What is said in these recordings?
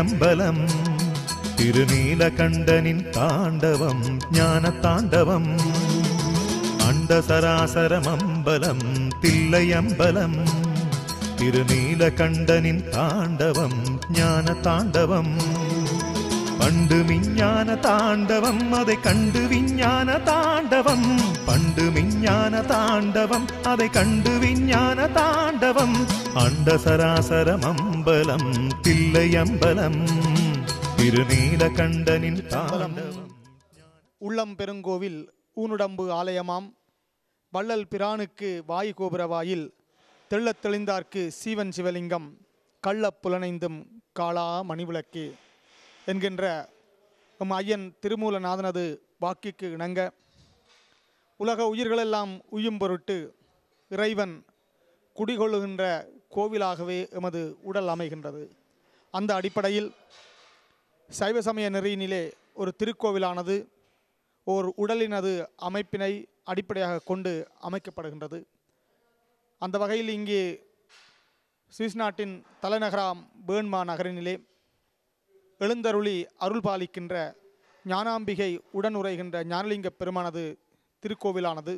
அம்பலம் திருநீல கண்டனின் தாண்டவம் ஞான தாண்டவம் அண்ட சராசரம் அம்பலம் தில்லை அம்பலம் திருநீல கண்டனின் தாண்டவம் ஞான தாண்டவம் பண்டு விஞ்ஞான தாண்டவம் அதை கண்டு விஞ்ஞான தாண்டவம் பண்டு விஞ்ஞான தாண்டவம் அதை கண்டு விஞ்ஞான தாண்டவம் அண்ட சராசரம் அம்பலம் தில்லை அம்பலம் திருநீல கண்டனின் தாண்டவம் உள்ளம் பெருங்கோவில் ஊனுடம்பு ஆலயமாம் வள்ளல் பிரானுக்கு வாயு வாயில் தெள்ளத் தெளிந்தார்க்கு சீவன் சிவலிங்கம் கள்ளப் புலனைந்தும் காளா மணிவிளக்கு என்கின்ற நம் ஐயன் திருமூலநாதனது வாக்கிற்கு இணங்க உலக உயிர்களெல்லாம் உயும் பொருட்டு இறைவன் குடிகொள்ளுகின்ற கோவிலாகவே எமது உடல் அமைகின்றது அந்த அடிப்படையில் சைவ சமய நெறியினிலே ஒரு திருக்கோவிலானது ஓர் உடலினது அமைப்பினை அடிப்படையாக கொண்டு அமைக்கப்படுகின்றது அந்த வகையில் இங்கே சுவிஸ் நாட்டின் தலைநகராம் பேன்மா நகரினிலே எழுந்தருளி அருள் பாலிக்கின்ற ஞானாம்பிகை உரைகின்ற ஞானலிங்க பெருமானது திருக்கோவிலானது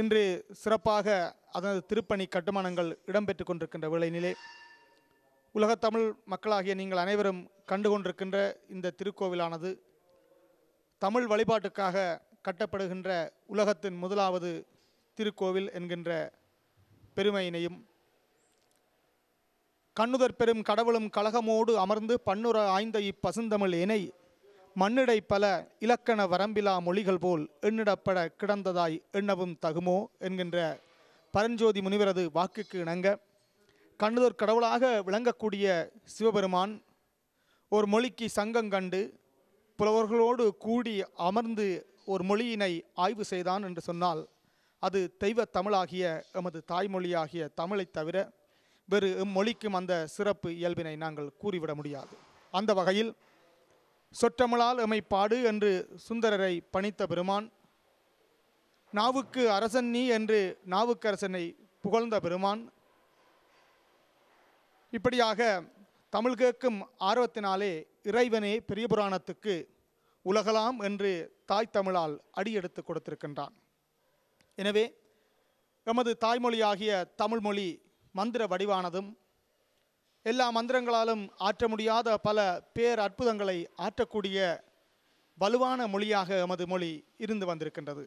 இன்று சிறப்பாக அதனது திருப்பணி கட்டுமானங்கள் இடம்பெற்று கொண்டிருக்கின்ற விளைநிலை உலகத்தமிழ் மக்களாகிய நீங்கள் அனைவரும் கண்டுகொண்டிருக்கின்ற இந்த திருக்கோவிலானது தமிழ் வழிபாட்டுக்காக கட்டப்படுகின்ற உலகத்தின் முதலாவது திருக்கோவில் என்கின்ற பெருமையினையும் கண்ணுதற் பெரும் கடவுளும் கழகமோடு அமர்ந்து பண்ணுற ஆய்ந்த இப்பசுந்தமிழ் இணை மண்ணிடை பல இலக்கண வரம்பிலா மொழிகள் போல் எண்ணிடப்பட கிடந்ததாய் எண்ணவும் தகுமோ என்கின்ற பரஞ்சோதி முனிவரது வாக்குக்கு இணங்க கண்ணுதர் கடவுளாக விளங்கக்கூடிய சிவபெருமான் ஒரு மொழிக்கு சங்கம் கண்டு புலவர்களோடு கூடி அமர்ந்து ஒரு மொழியினை ஆய்வு செய்தான் என்று சொன்னால் அது தெய்வ தமிழாகிய எமது தாய்மொழியாகிய தமிழை தவிர வேறு எம்மொழிக்கும் அந்த சிறப்பு இயல்பினை நாங்கள் கூறிவிட முடியாது அந்த வகையில் சொற்றமிழால் எமைப்பாடு என்று சுந்தரரை பணித்த பெருமான் நாவுக்கு அரசன் நீ என்று நாவுக்கரசனை புகழ்ந்த பெருமான் இப்படியாக தமிழ் கேட்கும் ஆர்வத்தினாலே இறைவனே பெரிய புராணத்துக்கு உலகலாம் என்று தாய் தமிழால் அடியெடுத்து கொடுத்திருக்கின்றான் எனவே எமது தாய்மொழியாகிய தமிழ்மொழி மந்திர வடிவானதும் எல்லா மந்திரங்களாலும் ஆற்ற முடியாத பல பேர் அற்புதங்களை ஆற்றக்கூடிய வலுவான மொழியாக எமது மொழி இருந்து வந்திருக்கின்றது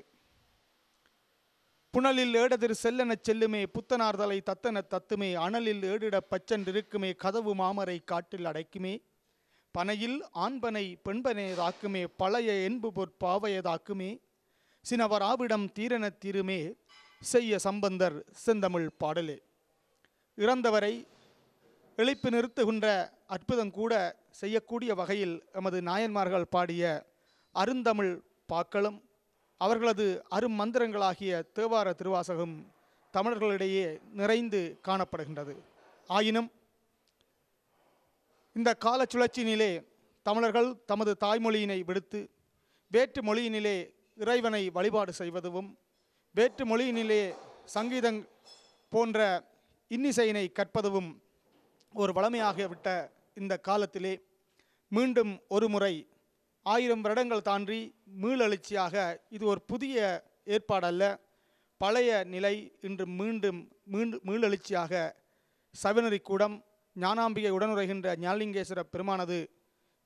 புனலில் ஏடதிர் செல்லெனச் செல்லுமே புத்தனார்தலை தத்தன தத்துமே அனலில் ஏடிட பச்சென்றிருக்குமே கதவு மாமரை காட்டில் அடைக்குமே பனையில் ஆண்பனை பெண்பனையதாக்குமே பழைய என்பு பொற்பாவையதாக்குமே சினவராவிடம் தீரன தீருமே செய்ய சம்பந்தர் செந்தமிழ் பாடலே இறந்தவரை எழுப்பி நிறுத்துகின்ற அற்புதம் கூட செய்யக்கூடிய வகையில் எமது நாயன்மார்கள் பாடிய அருந்தமிழ் பாக்களும் அவர்களது அருமந்திரங்களாகிய தேவார திருவாசகம் தமிழர்களிடையே நிறைந்து காணப்படுகின்றது ஆயினும் இந்த கால சுழற்சியினிலே தமிழர்கள் தமது தாய்மொழியினை விடுத்து வேற்று மொழியினிலே இறைவனை வழிபாடு செய்வதும் வேற்று மொழியினிலே சங்கீதங் போன்ற இன்னிசையினை கற்பதுவும் ஒரு வளமையாகிவிட்ட இந்த காலத்திலே மீண்டும் ஒரு முறை ஆயிரம் வருடங்கள் தாண்டி மீளெழுச்சியாக இது ஒரு புதிய ஏற்பாடல்ல பழைய நிலை இன்று மீண்டும் மீண்டு மீளெழுச்சியாக கூடம் ஞானாம்பிகை உடனுரைகின்ற ஞானலிங்கேஸ்வர பெருமானது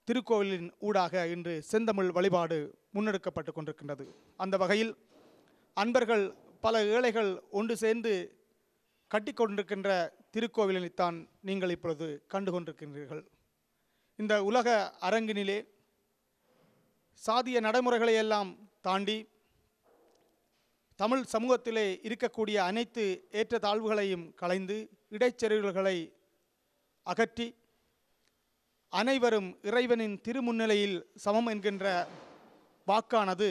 திருக்கோவிலின் ஊடாக இன்று செந்தமிழ் வழிபாடு முன்னெடுக்கப்பட்டு கொண்டிருக்கின்றது அந்த வகையில் அன்பர்கள் பல ஏழைகள் ஒன்று சேர்ந்து கட்டிக்கொண்டிருக்கின்ற கொண்டிருக்கின்ற திருக்கோவிலினைத்தான் நீங்கள் இப்பொழுது கண்டு கொண்டிருக்கின்றீர்கள் இந்த உலக அரங்கினிலே சாதிய நடைமுறைகளை எல்லாம் தாண்டி தமிழ் சமூகத்திலே இருக்கக்கூடிய அனைத்து ஏற்ற தாழ்வுகளையும் கலைந்து இடைச்செருகல்களை அகற்றி அனைவரும் இறைவனின் திருமுன்னிலையில் சமம் என்கின்ற வாக்கானது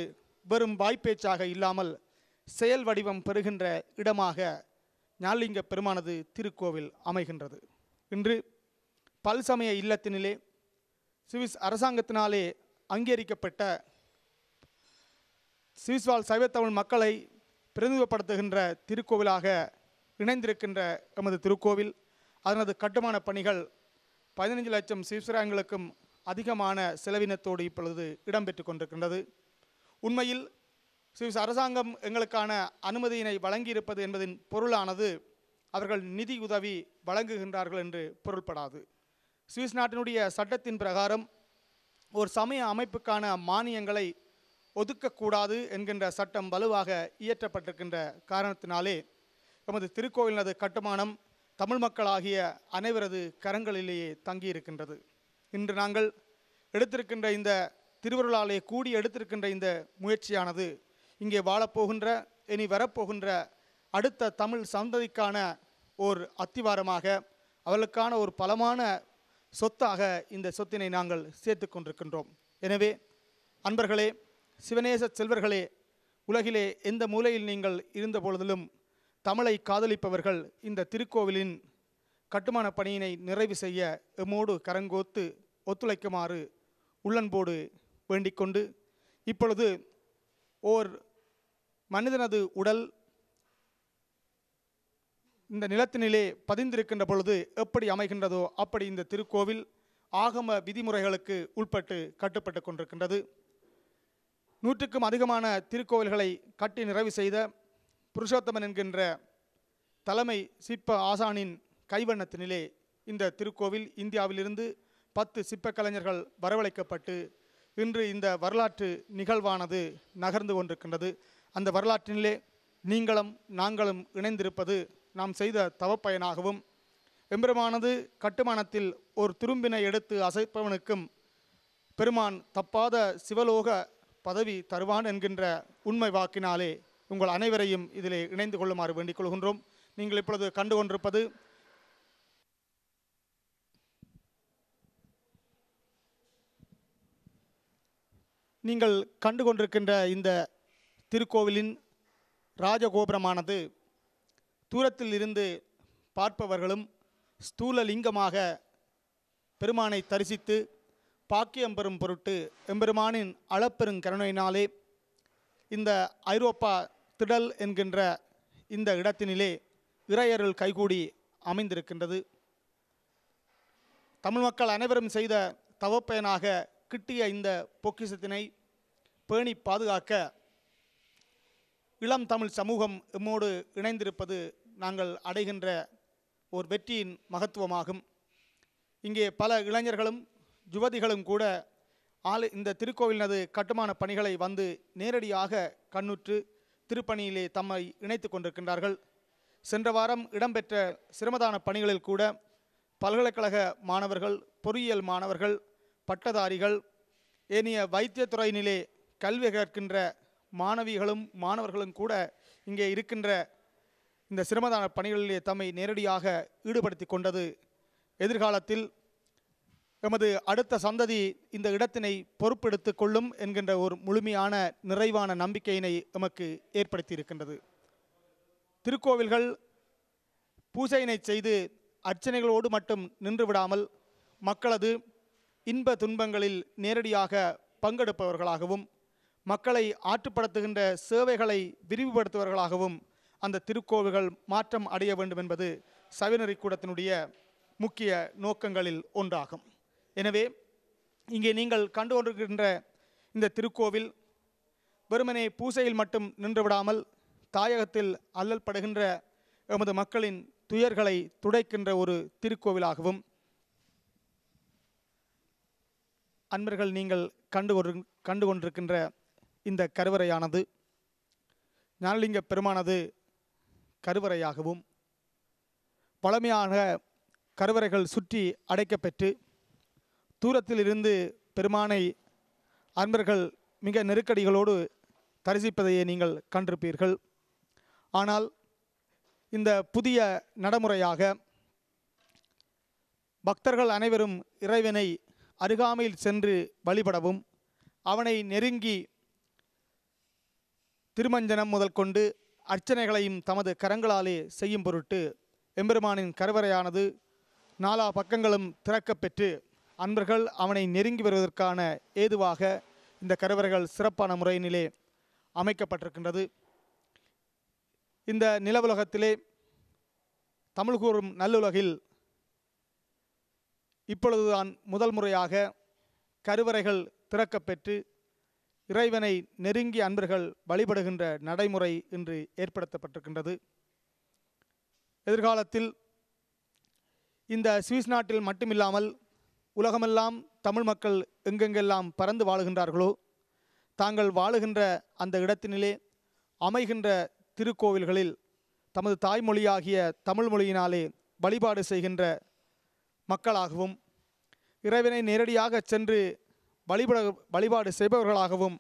வெறும் வாய்ப்பேச்சாக இல்லாமல் செயல் வடிவம் பெறுகின்ற இடமாக ஞாலிங்க பெருமானது திருக்கோவில் அமைகின்றது இன்று பல்சமய இல்லத்தினிலே சுவிஸ் அரசாங்கத்தினாலே அங்கீகரிக்கப்பட்ட சுவிஸ்வால் சைவத்தமிழ் மக்களை பிரதிநிதிப்படுத்துகின்ற திருக்கோவிலாக இணைந்திருக்கின்ற எமது திருக்கோவில் அதனது கட்டுமான பணிகள் பதினைஞ்சு லட்சம் சிவசிராயங்களுக்கும் அதிகமான செலவினத்தோடு இப்பொழுது இடம்பெற்று கொண்டிருக்கின்றது உண்மையில் சுவிஸ் அரசாங்கம் எங்களுக்கான அனுமதியினை வழங்கியிருப்பது என்பதின் பொருளானது அவர்கள் நிதி உதவி வழங்குகின்றார்கள் என்று பொருள்படாது சுவிஸ் நாட்டினுடைய சட்டத்தின் பிரகாரம் ஒரு சமய அமைப்புக்கான மானியங்களை ஒதுக்கக்கூடாது என்கின்ற சட்டம் வலுவாக இயற்றப்பட்டிருக்கின்ற காரணத்தினாலே எமது திருக்கோயிலினது கட்டுமானம் தமிழ் மக்களாகிய அனைவரது கரங்களிலேயே தங்கியிருக்கின்றது இன்று நாங்கள் எடுத்திருக்கின்ற இந்த திருவருளாலே கூடி எடுத்திருக்கின்ற இந்த முயற்சியானது இங்கே வாழப்போகின்ற இனி வரப்போகின்ற அடுத்த தமிழ் சந்ததிக்கான ஓர் அத்திவாரமாக அவளுக்கான ஒரு பலமான சொத்தாக இந்த சொத்தினை நாங்கள் சேர்த்து கொண்டிருக்கின்றோம் எனவே அன்பர்களே சிவநேச செல்வர்களே உலகிலே எந்த மூலையில் நீங்கள் இருந்த பொழுதிலும் தமிழை காதலிப்பவர்கள் இந்த திருக்கோவிலின் கட்டுமான பணியினை நிறைவு செய்ய எம்மோடு கரங்கோத்து ஒத்துழைக்குமாறு உள்ளன்போடு கொண்டு இப்பொழுது ஓர் மனிதனது உடல் இந்த நிலத்தினிலே பதிந்திருக்கின்ற பொழுது எப்படி அமைகின்றதோ அப்படி இந்த திருக்கோவில் ஆகம விதிமுறைகளுக்கு உட்பட்டு கட்டுப்பட்டு கொண்டிருக்கின்றது நூற்றுக்கும் அதிகமான திருக்கோவில்களை கட்டி நிறைவு செய்த புருஷோத்தமன் என்கின்ற தலைமை சிற்ப ஆசானின் கைவண்ணத்தினிலே இந்த திருக்கோவில் இந்தியாவிலிருந்து பத்து சிற்ப கலைஞர்கள் வரவழைக்கப்பட்டு இன்று இந்த வரலாற்று நிகழ்வானது நகர்ந்து கொண்டிருக்கின்றது அந்த வரலாற்றினிலே நீங்களும் நாங்களும் இணைந்திருப்பது நாம் செய்த தவப்பயனாகவும் எம்பெருமானது கட்டுமானத்தில் ஒரு திரும்பினை எடுத்து அசைப்பவனுக்கும் பெருமான் தப்பாத சிவலோக பதவி தருவான் என்கின்ற உண்மை வாக்கினாலே உங்கள் அனைவரையும் இதிலே இணைந்து கொள்ளுமாறு வேண்டிக் கொள்கின்றோம் நீங்கள் இப்பொழுது கண்டு கொண்டிருப்பது நீங்கள் கண்டு கொண்டிருக்கின்ற இந்த திருக்கோவிலின் ராஜகோபுரமானது தூரத்தில் இருந்து பார்ப்பவர்களும் ஸ்தூல லிங்கமாக பெருமானை தரிசித்து பாக்கியம் பெறும் பொருட்டு எம்பெருமானின் கருணையினாலே இந்த ஐரோப்பா திடல் என்கின்ற இந்த இடத்தினிலே இறையருள் கைகூடி அமைந்திருக்கின்றது தமிழ் மக்கள் அனைவரும் செய்த தவப்பயனாக கிட்டிய இந்த பொக்கிசத்தினை பேணி பாதுகாக்க இளம் தமிழ் சமூகம் எம்மோடு இணைந்திருப்பது நாங்கள் அடைகின்ற ஒரு வெற்றியின் மகத்துவமாகும் இங்கே பல இளைஞர்களும் யுவதிகளும் கூட ஆலை இந்த திருக்கோவிலினது கட்டுமான பணிகளை வந்து நேரடியாக கண்ணுற்று திருப்பணியிலே தம்மை இணைத்து கொண்டிருக்கின்றார்கள் சென்ற வாரம் இடம்பெற்ற சிரமதான பணிகளில் கூட பல்கலைக்கழக மாணவர்கள் பொறியியல் மாணவர்கள் பட்டதாரிகள் ஏனைய வைத்தியத்துறையினிலே கல்வி கற்கின்ற மாணவிகளும் மாணவர்களும் கூட இங்கே இருக்கின்ற இந்த சிரமதான பணிகளிலே தம்மை நேரடியாக ஈடுபடுத்தி கொண்டது எதிர்காலத்தில் எமது அடுத்த சந்ததி இந்த இடத்தினை பொறுப்பெடுத்து கொள்ளும் என்கின்ற ஒரு முழுமையான நிறைவான நம்பிக்கையினை எமக்கு ஏற்படுத்தி இருக்கின்றது திருக்கோவில்கள் பூஜையினை செய்து அர்ச்சனைகளோடு மட்டும் நின்று விடாமல் மக்களது இன்ப துன்பங்களில் நேரடியாக பங்கெடுப்பவர்களாகவும் மக்களை ஆற்றுப்படுத்துகின்ற சேவைகளை விரிவுபடுத்துவர்களாகவும் அந்த திருக்கோவில்கள் மாற்றம் அடைய வேண்டும் என்பது சவினரி கூடத்தினுடைய முக்கிய நோக்கங்களில் ஒன்றாகும் எனவே இங்கே நீங்கள் கண்டு கொண்டிருக்கின்ற இந்த திருக்கோவில் வெறுமனே பூசையில் மட்டும் நின்றுவிடாமல் தாயகத்தில் அல்லல் படுகின்ற எமது மக்களின் துயர்களை துடைக்கின்ற ஒரு திருக்கோவிலாகவும் அன்பர்கள் நீங்கள் கண்டு ஒரு கண்டு கொண்டிருக்கின்ற இந்த கருவறையானது ஞானலிங்க பெருமானது கருவறையாகவும் பழமையான கருவறைகள் சுற்றி அடைக்கப்பெற்று தூரத்திலிருந்து பெருமானை அன்பர்கள் மிக நெருக்கடிகளோடு தரிசிப்பதையே நீங்கள் கண்டிருப்பீர்கள் ஆனால் இந்த புதிய நடைமுறையாக பக்தர்கள் அனைவரும் இறைவனை அருகாமையில் சென்று வழிபடவும் அவனை நெருங்கி திருமஞ்சனம் முதல் கொண்டு அர்ச்சனைகளையும் தமது கரங்களாலே செய்யும் பொருட்டு எம்பெருமானின் கருவறையானது நாலா பக்கங்களும் திறக்கப்பெற்று அன்பர்கள் அவனை நெருங்கி வருவதற்கான ஏதுவாக இந்த கருவறைகள் சிறப்பான முறையினிலே அமைக்கப்பட்டிருக்கின்றது இந்த நிலவுலகத்திலே தமிழ் கூறும் நல்லுலகில் இப்பொழுதுதான் முதல் முறையாக கருவறைகள் திறக்கப்பெற்று இறைவனை நெருங்கிய அன்பர்கள் வழிபடுகின்ற நடைமுறை இன்று ஏற்படுத்தப்பட்டிருக்கின்றது எதிர்காலத்தில் இந்த சுவிஸ் நாட்டில் மட்டுமில்லாமல் உலகமெல்லாம் தமிழ் மக்கள் எங்கெங்கெல்லாம் பறந்து வாழுகின்றார்களோ தாங்கள் வாழுகின்ற அந்த இடத்தினிலே அமைகின்ற திருக்கோவில்களில் தமது தாய்மொழியாகிய தமிழ் மொழியினாலே வழிபாடு செய்கின்ற மக்களாகவும் இறைவனை நேரடியாக சென்று வழிபட வழிபாடு செய்பவர்களாகவும்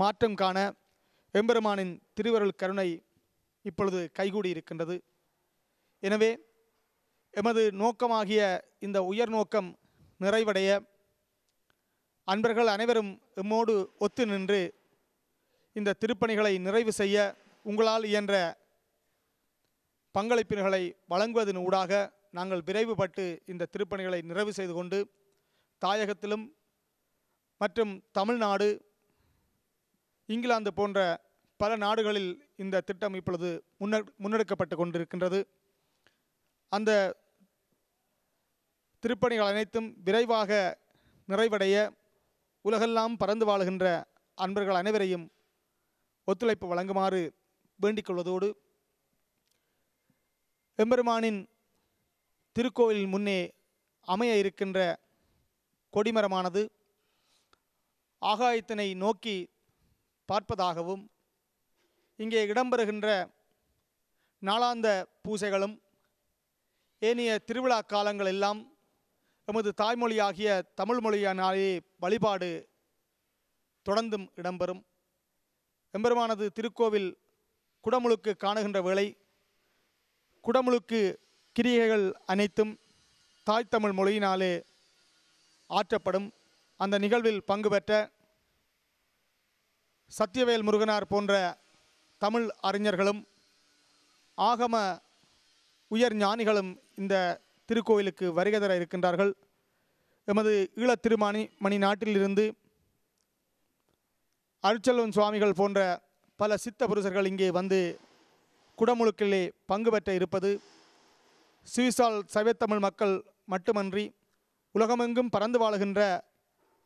மாற்றம் காண எம்பெருமானின் திருவருள் கருணை இப்பொழுது கைகூடி இருக்கின்றது எனவே எமது நோக்கமாகிய இந்த உயர் நோக்கம் நிறைவடைய அன்பர்கள் அனைவரும் எம்மோடு ஒத்து நின்று இந்த திருப்பணிகளை நிறைவு செய்ய உங்களால் இயன்ற பங்களிப்பினர்களை வழங்குவதன் ஊடாக நாங்கள் விரைவுபட்டு இந்த திருப்பணிகளை நிறைவு செய்து கொண்டு தாயகத்திலும் மற்றும் தமிழ்நாடு இங்கிலாந்து போன்ற பல நாடுகளில் இந்த திட்டம் இப்பொழுது முன்ன முன்னெடுக்கப்பட்டு கொண்டிருக்கின்றது அந்த திருப்பணிகள் அனைத்தும் விரைவாக நிறைவடைய உலகெல்லாம் பறந்து வாழுகின்ற அன்பர்கள் அனைவரையும் ஒத்துழைப்பு வழங்குமாறு வேண்டிக் கொள்வதோடு எம்பெருமானின் திருக்கோவில் முன்னே அமைய இருக்கின்ற கொடிமரமானது ஆகாயத்தினை நோக்கி பார்ப்பதாகவும் இங்கே இடம்பெறுகின்ற நாளாந்த பூசைகளும் ஏனைய திருவிழா காலங்கள் எல்லாம் எமது தாய்மொழியாகிய தமிழ் மொழியானாலே வழிபாடு தொடர்ந்தும் இடம்பெறும் எம்பெருமானது திருக்கோவில் குடமுழுக்கு காணுகின்ற வேளை குடமுழுக்கு கிரியைகள் அனைத்தும் தாய் தமிழ் மொழியினாலே ஆற்றப்படும் அந்த நிகழ்வில் பங்கு பெற்ற சத்தியவேல் முருகனார் போன்ற தமிழ் அறிஞர்களும் ஆகம உயர் ஞானிகளும் இந்த திருக்கோயிலுக்கு வருகை தர இருக்கின்றார்கள் எமது ஈழத் திருமணி மணி நாட்டிலிருந்து அருச்செல்வன் சுவாமிகள் போன்ற பல சித்த புருஷர்கள் இங்கே வந்து குடமுழுக்கிலே பங்கு பெற்ற இருப்பது சுவிசால் சைவத்தமிழ் மக்கள் மட்டுமன்றி உலகமெங்கும் பறந்து வாழுகின்ற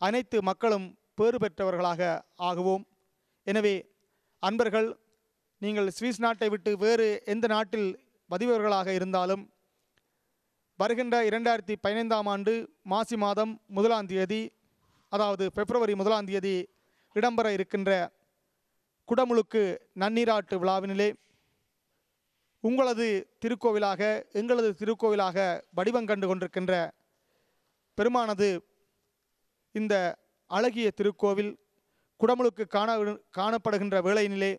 அனைத்து மக்களும் பேறு பெற்றவர்களாக ஆகுவோம் எனவே அன்பர்கள் நீங்கள் சுவிஸ் நாட்டை விட்டு வேறு எந்த நாட்டில் வதிவர்களாக இருந்தாலும் வருகின்ற இரண்டாயிரத்தி பதினைந்தாம் ஆண்டு மாசி மாதம் முதலாம் தேதி அதாவது பிப்ரவரி முதலாம் தேதி இடம்பெற இருக்கின்ற குடமுழுக்கு நன்னீராட்டு விழாவினிலே உங்களது திருக்கோவிலாக எங்களது திருக்கோவிலாக வடிவம் கண்டு கொண்டிருக்கின்ற பெருமானது இந்த அழகிய திருக்கோவில் குடமுழுக்கு காண காணப்படுகின்ற வேளையினிலே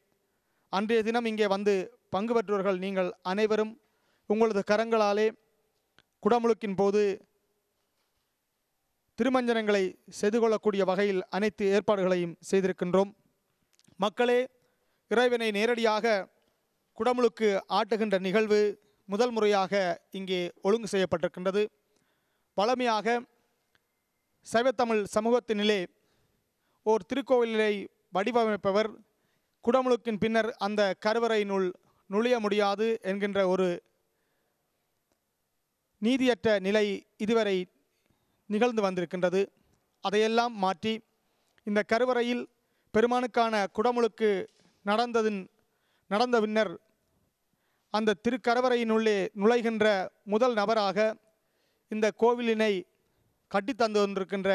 அன்றைய தினம் இங்கே வந்து பங்கு பெற்றவர்கள் நீங்கள் அனைவரும் உங்களது கரங்களாலே குடமுழுக்கின் போது திருமஞ்சனங்களை செய்து கொள்ளக்கூடிய வகையில் அனைத்து ஏற்பாடுகளையும் செய்திருக்கின்றோம் மக்களே இறைவனை நேரடியாக குடமுழுக்கு ஆட்டுகின்ற நிகழ்வு முதல் முறையாக இங்கே ஒழுங்கு செய்யப்பட்டிருக்கின்றது பழமையாக சைவத்தமிழ் சமூகத்தினிலே ஓர் திருக்கோவிலை வடிவமைப்பவர் குடமுழுக்கின் பின்னர் அந்த கருவறையினுள் நுழைய முடியாது என்கின்ற ஒரு நீதியற்ற நிலை இதுவரை நிகழ்ந்து வந்திருக்கின்றது அதையெல்லாம் மாற்றி இந்த கருவறையில் பெருமானுக்கான குடமுழுக்கு நடந்ததின் நடந்த பின்னர் அந்த திருக்கரவரையினுள்ளே நுழைகின்ற முதல் நபராக இந்த கோவிலினை கட்டி தந்து வந்திருக்கின்ற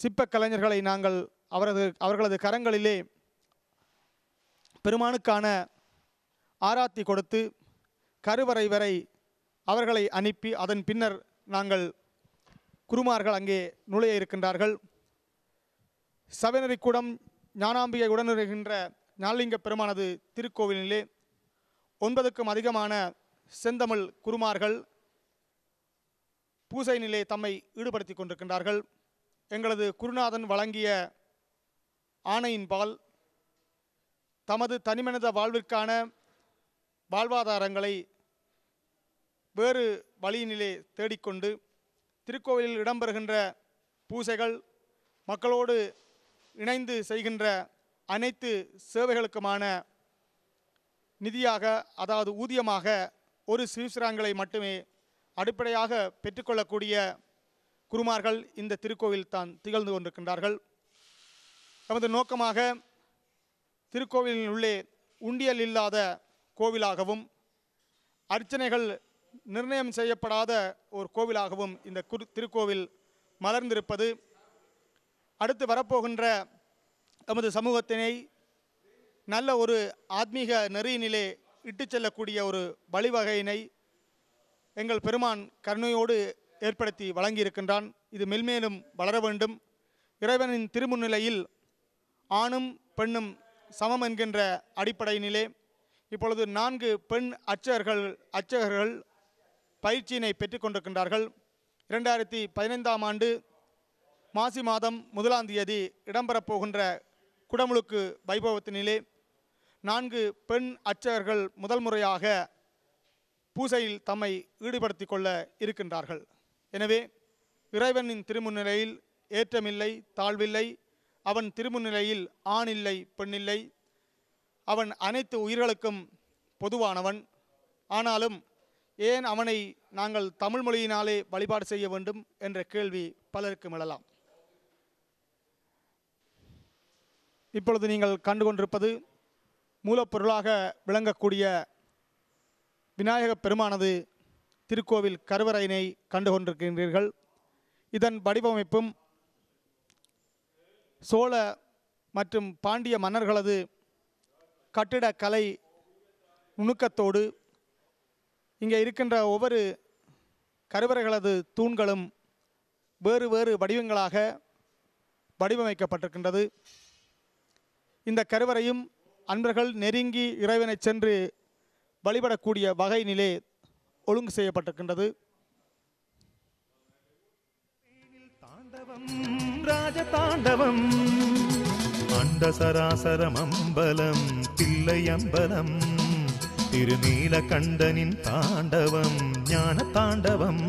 சிற்ப கலைஞர்களை நாங்கள் அவரது அவர்களது கரங்களிலே பெருமானுக்கான ஆராத்தி கொடுத்து கருவறை வரை அவர்களை அனுப்பி அதன் பின்னர் நாங்கள் குருமார்கள் அங்கே நுழைய இருக்கின்றார்கள் சபைநெறிக்கூடம் ஞானாம்பிகை உடனிருக்கின்ற நாளிங்க பெருமானது திருக்கோவிலே ஒன்பதுக்கும் அதிகமான செந்தமிழ் குருமார்கள் பூசை நிலை தம்மை ஈடுபடுத்தி கொண்டிருக்கின்றார்கள் எங்களது குருநாதன் வழங்கிய ஆணையின்பால் தமது தனிமனித வாழ்விற்கான வாழ்வாதாரங்களை வேறு வழியினிலே தேடிக்கொண்டு திருக்கோவிலில் இடம்பெறுகின்ற பூசைகள் மக்களோடு இணைந்து செய்கின்ற அனைத்து சேவைகளுக்குமான நிதியாக அதாவது ஊதியமாக ஒரு சிவசிராங்களை மட்டுமே அடிப்படையாக பெற்றுக்கொள்ளக்கூடிய குருமார்கள் இந்த திருக்கோவில் தான் திகழ்ந்து கொண்டிருக்கின்றார்கள் நமது நோக்கமாக திருக்கோவிலின் உள்ளே உண்டியல் இல்லாத கோவிலாகவும் அர்ச்சனைகள் நிர்ணயம் செய்யப்படாத ஒரு கோவிலாகவும் இந்த குரு திருக்கோவில் மலர்ந்திருப்பது அடுத்து வரப்போகின்ற நமது சமூகத்தினை நல்ல ஒரு ஆத்மீக நெறியினிலே இட்டு செல்லக்கூடிய ஒரு வழிவகையினை எங்கள் பெருமான் கருணையோடு ஏற்படுத்தி வழங்கியிருக்கின்றான் இது மெல்மேலும் வளர வேண்டும் இறைவனின் திருமுன்னிலையில் ஆணும் பெண்ணும் சமம் என்கின்ற அடிப்படையினிலே இப்பொழுது நான்கு பெண் அச்சகர்கள் அச்சகர்கள் பயிற்சியினை பெற்றுக்கொண்டிருக்கின்றார்கள் இரண்டாயிரத்தி பதினைந்தாம் ஆண்டு மாசி மாதம் முதலாம் தேதி இடம்பெறப் போகின்ற குடமுழுக்கு வைபவத்தினிலே நான்கு பெண் அர்ச்சகர்கள் முதல் முறையாக பூசையில் தம்மை ஈடுபடுத்தி கொள்ள இருக்கின்றார்கள் எனவே இறைவனின் திருமுன்னிலையில் ஏற்றமில்லை தாழ்வில்லை அவன் திருமுன்னிலையில் ஆணில்லை பெண்ணில்லை அவன் அனைத்து உயிர்களுக்கும் பொதுவானவன் ஆனாலும் ஏன் அவனை நாங்கள் தமிழ் மொழியினாலே வழிபாடு செய்ய வேண்டும் என்ற கேள்வி பலருக்கும் எழலாம் இப்பொழுது நீங்கள் கண்டு கொண்டிருப்பது மூலப்பொருளாக விளங்கக்கூடிய விநாயகப் பெருமானது திருக்கோவில் கருவறையினை கண்டு கொண்டிருக்கின்றீர்கள் இதன் வடிவமைப்பும் சோழ மற்றும் பாண்டிய மன்னர்களது கட்டிடக்கலை நுணுக்கத்தோடு இங்கே இருக்கின்ற ஒவ்வொரு கருவறைகளது தூண்களும் வேறு வேறு வடிவங்களாக வடிவமைக்கப்பட்டிருக்கின்றது இந்த கருவறையும் அன்பர்கள் நெருங்கி இறைவனை சென்று வழிபடக்கூடிய வகை நிலை ஒழுங்கு செய்யப்பட்டிருக்கின்றது தாண்டவம் அண்ட சராசரம் அம்பலம் பிள்ளை அம்பலம் திருநீல கண்டனின் தாண்டவம் ஞான தாண்டவம்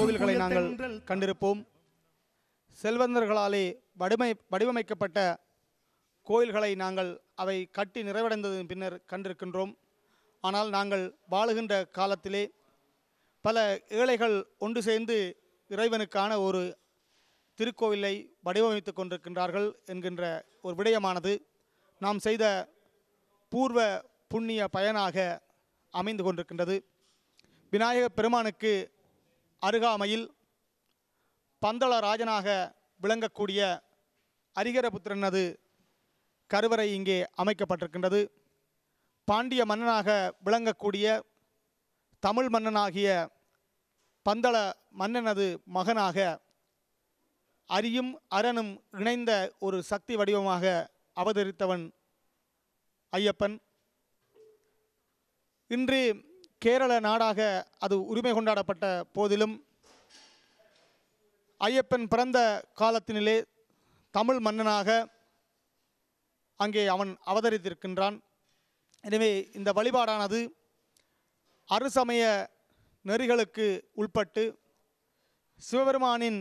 கோவில்களை நாங்கள் கண்டிருப்போம் செல்வந்தர்களாலே வடிமை வடிவமைக்கப்பட்ட கோயில்களை நாங்கள் அவை கட்டி நிறைவடைந்ததன் பின்னர் கண்டிருக்கின்றோம் ஆனால் நாங்கள் வாழுகின்ற காலத்திலே பல ஏழைகள் ஒன்று சேர்ந்து இறைவனுக்கான ஒரு திருக்கோவிலை வடிவமைத்து கொண்டிருக்கின்றார்கள் என்கின்ற ஒரு விடயமானது நாம் செய்த பூர்வ புண்ணிய பயனாக அமைந்து கொண்டிருக்கின்றது விநாயகப் பெருமானுக்கு அருகாமையில் பந்தள ராஜனாக விளங்கக்கூடிய அரிகரபுத்திரனது கருவறை இங்கே அமைக்கப்பட்டிருக்கின்றது பாண்டிய மன்னனாக விளங்கக்கூடிய தமிழ் மன்னனாகிய பந்தள மன்னனது மகனாக அரியும் அரணும் இணைந்த ஒரு சக்தி வடிவமாக அவதரித்தவன் ஐயப்பன் இன்று கேரள நாடாக அது உரிமை கொண்டாடப்பட்ட போதிலும் ஐயப்பன் பிறந்த காலத்தினிலே தமிழ் மன்னனாக அங்கே அவன் அவதரித்திருக்கின்றான் எனவே இந்த வழிபாடானது அருசமய நெறிகளுக்கு உள்பட்டு சிவபெருமானின்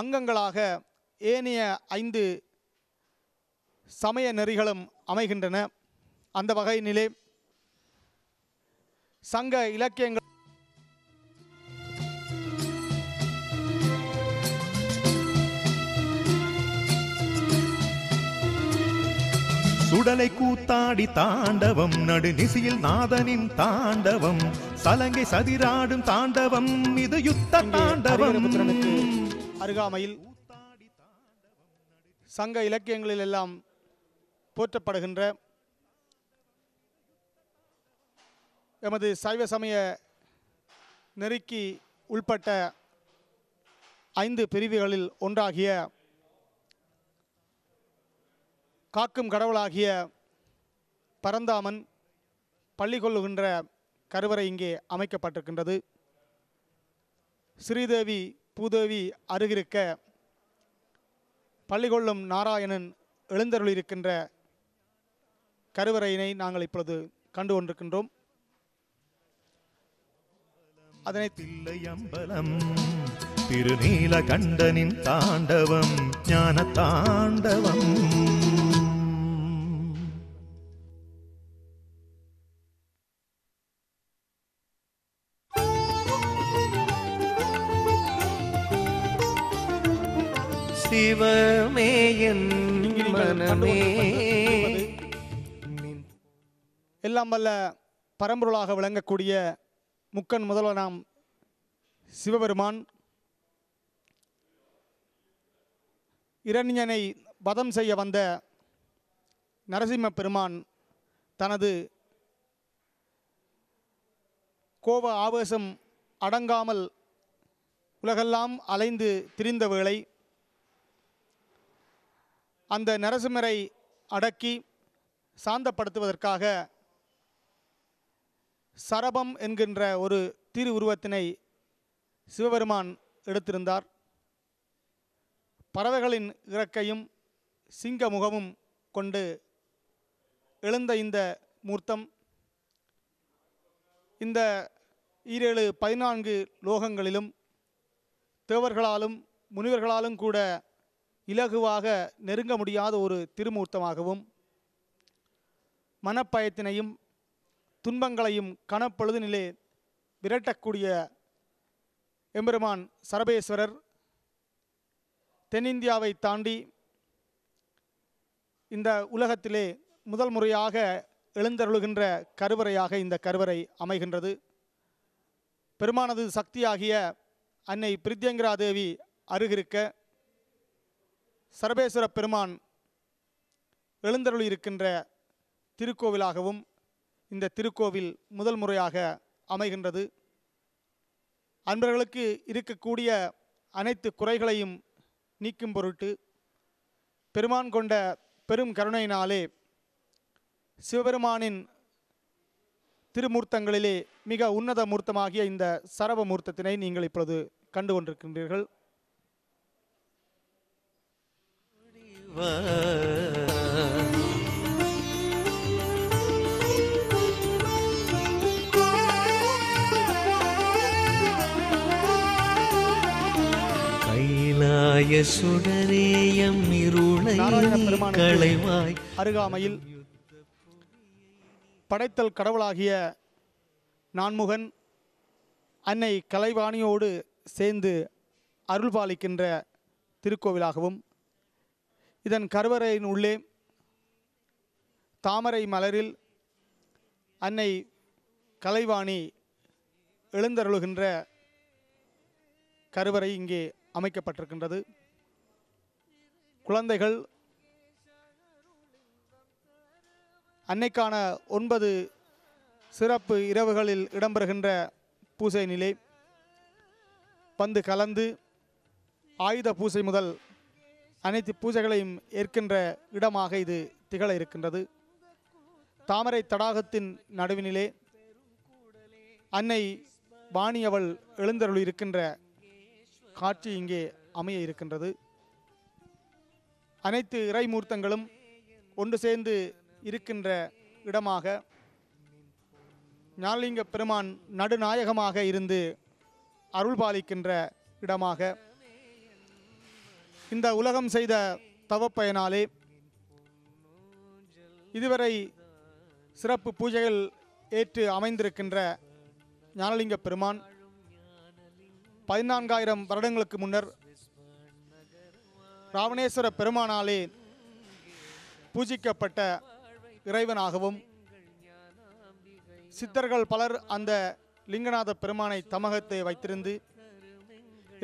அங்கங்களாக ஏனைய ஐந்து சமய நெறிகளும் அமைகின்றன அந்த வகையினிலே சங்க இலக்கியங்கள் சுடலை கூத்தாடி தாண்டவம் நடுநிசியில் நாதனின் தாண்டவம் சலங்கை சதிராடும் தாண்டவம் இது யுத்த தாண்டவம் அருகாமையில் சங்க இலக்கியங்களில் எல்லாம் போற்றப்படுகின்ற எமது சைவ சமய நெருக்கி உள்பட்ட ஐந்து பிரிவுகளில் ஒன்றாகிய காக்கும் கடவுளாகிய பரந்தாமன் பள்ளி கொள்ளுகின்ற கருவறை இங்கே அமைக்கப்பட்டிருக்கின்றது ஸ்ரீதேவி பூதேவி அருகிருக்க பள்ளி கொள்ளும் நாராயணன் எழுந்தருளிருக்கின்ற கருவறையினை நாங்கள் இப்பொழுது கண்டு கொண்டிருக்கின்றோம் அதனை தில்லை அம்பலம் திருநீல கண்டனின் தாண்டவம் ஞான தாண்டவம் சிவமேயன் மனமே எல்லாம் வல்ல பரம்பொருளாக விளங்கக்கூடிய முக்கன் முதல்வர் நாம் சிவபெருமான் இரண்யனை வதம் செய்ய வந்த நரசிம்ம பெருமான் தனது கோப ஆவேசம் அடங்காமல் உலகெல்லாம் அலைந்து திரிந்த வேளை அந்த நரசிம்மரை அடக்கி சாந்தப்படுத்துவதற்காக சரபம் என்கின்ற ஒரு திரு உருவத்தினை சிவபெருமான் எடுத்திருந்தார் பறவைகளின் இறக்கையும் சிங்க முகமும் கொண்டு எழுந்த இந்த மூர்த்தம் இந்த ஈரேழு பதினான்கு லோகங்களிலும் தேவர்களாலும் முனிவர்களாலும் கூட இலகுவாக நெருங்க முடியாத ஒரு திருமூர்த்தமாகவும் மனப்பயத்தினையும் துன்பங்களையும் கனப்பொழுதினிலே விரட்டக்கூடிய எம்பெருமான் சரபேஸ்வரர் தென்னிந்தியாவை தாண்டி இந்த உலகத்திலே முதல் முறையாக எழுந்தருளுகின்ற கருவறையாக இந்த கருவறை அமைகின்றது பெருமானது சக்தியாகிய அன்னை பிரித்யங்கரா தேவி அருகிருக்க சரபேஸ்வர பெருமான் எழுந்தருளியிருக்கின்ற திருக்கோவிலாகவும் இந்த திருக்கோவில் முதல் முறையாக அமைகின்றது அன்பர்களுக்கு இருக்கக்கூடிய அனைத்து குறைகளையும் நீக்கும் பொருட்டு பெருமான் கொண்ட பெரும் கருணையினாலே சிவபெருமானின் திருமூர்த்தங்களிலே மிக உன்னத மூர்த்தமாகிய இந்த சரவ மூர்த்தத்தினை நீங்கள் இப்பொழுது கண்டு கொண்டிருக்கின்றீர்கள் நாய சுடரேயம் இருளை களைவாய் அருகாமையில் படைத்தல் கடவுளாகிய நான்முகன் அன்னை கலைவாணியோடு சேர்ந்து அருள்பாலிக்கின்ற திருக்கோவிலாகவும் இதன் கருவறையின் உள்ளே தாமரை மலரில் அன்னை கலைவாணி எழுந்தருளுகின்ற கருவறை இங்கே அமைக்கப்பட்டிருக்கின்றது குழந்தைகள் அன்னைக்கான ஒன்பது சிறப்பு இரவுகளில் இடம்பெறுகின்ற பூசை நிலை பந்து கலந்து ஆயுத பூசை முதல் அனைத்து பூஜைகளையும் ஏற்கின்ற இடமாக இது திகழ இருக்கின்றது தாமரை தடாகத்தின் நடுவினிலே அன்னை வாணியவள் எழுந்தருளி எழுந்தருள் இருக்கின்ற காட்சி இங்கே அமைய இருக்கின்றது அனைத்து இறைமூர்த்தங்களும் ஒன்று சேர்ந்து இருக்கின்ற இடமாக ஞானலிங்க பெருமான் நடுநாயகமாக இருந்து அருள்பாலிக்கின்ற இடமாக இந்த உலகம் செய்த தவப்பயனாலே இதுவரை சிறப்பு பூஜைகள் ஏற்று அமைந்திருக்கின்ற ஞானலிங்க பெருமான் பதினான்காயிரம் வருடங்களுக்கு முன்னர் ராவணேஸ்வர பெருமானாலே பூஜிக்கப்பட்ட இறைவனாகவும் சித்தர்கள் பலர் அந்த லிங்கநாத பெருமானை தமகத்தை வைத்திருந்து